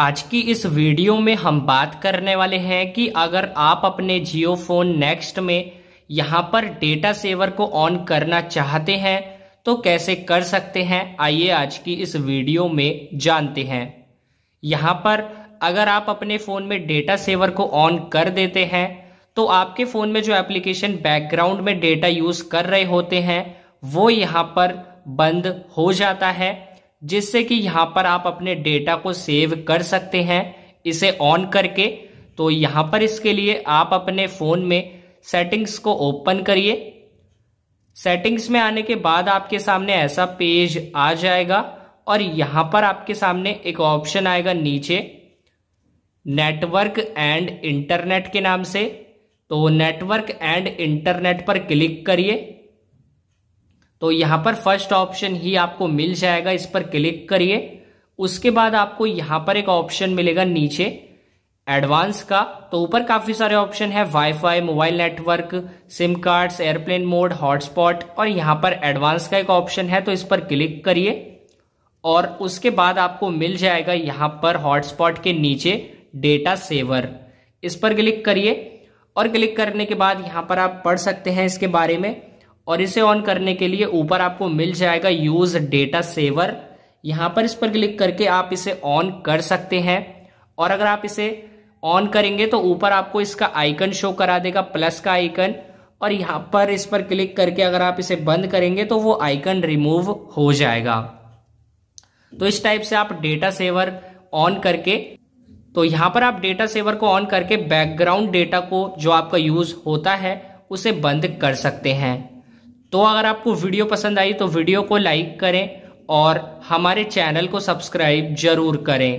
आज की इस वीडियो में हम बात करने वाले हैं कि अगर आप अपने जियो फोन नेक्स्ट में यहाँ पर डेटा सेवर को ऑन करना चाहते हैं तो कैसे कर सकते हैं आइए आज की इस वीडियो में जानते हैं यहाँ पर अगर आप अपने फ़ोन में डेटा सेवर को ऑन कर देते हैं तो आपके फ़ोन में जो एप्लीकेशन बैकग्राउंड में डेटा यूज़ कर रहे होते हैं वो यहाँ पर बंद हो जाता है जिससे कि यहाँ पर आप अपने डेटा को सेव कर सकते हैं इसे ऑन करके तो यहाँ पर इसके लिए आप अपने फ़ोन में सेटिंग्स को ओपन करिए सेटिंग्स में आने के बाद आपके सामने ऐसा पेज आ जाएगा और यहाँ पर आपके सामने एक ऑप्शन आएगा नीचे नेटवर्क एंड इंटरनेट के नाम से तो नेटवर्क एंड इंटरनेट पर क्लिक करिए तो यहां पर फर्स्ट ऑप्शन ही आपको मिल जाएगा इस पर क्लिक करिए उसके बाद आपको यहां पर एक ऑप्शन मिलेगा नीचे एडवांस का तो ऊपर काफी सारे ऑप्शन है wifi mobile network SIM cards airplane mode hotspot और यहां पर एडवांस का एक ऑप्शन है तो इस पर क्लिक करिए और उसके बाद आपको मिल जाएगा यहां पर हॉटस्पॉट के नीचे डेटा सेवर इस पर क्लिक करिए और क्लिक करने के बाद यहां पर आप पढ़ सकते हैं इसके बारे में और इसे ऑन करने के लिए ऊपर आपको मिल जाएगा यूज डेटा सेवर यहां पर इस पर क्लिक करके आप इसे ऑन कर सकते हैं और अगर आप इसे ऑन करेंगे तो ऊपर आपको इसका आइकन शो करा देगा प्लस का आइकन और यहां पर इस पर क्लिक करके अगर आप इसे बंद करेंगे तो वो आइकन रिमूव हो जाएगा तो इस टाइप से आप डेटा सेवर ऑन करके तो यहां पर आप डेटा सेवर को ऑन करके बैकग्राउंड डेटा को जो आपका यूज होता है उसे बंद कर सकते हैं तो अगर आपको वीडियो पसंद आई तो वीडियो को लाइक करें और हमारे चैनल को सब्सक्राइब जरूर करें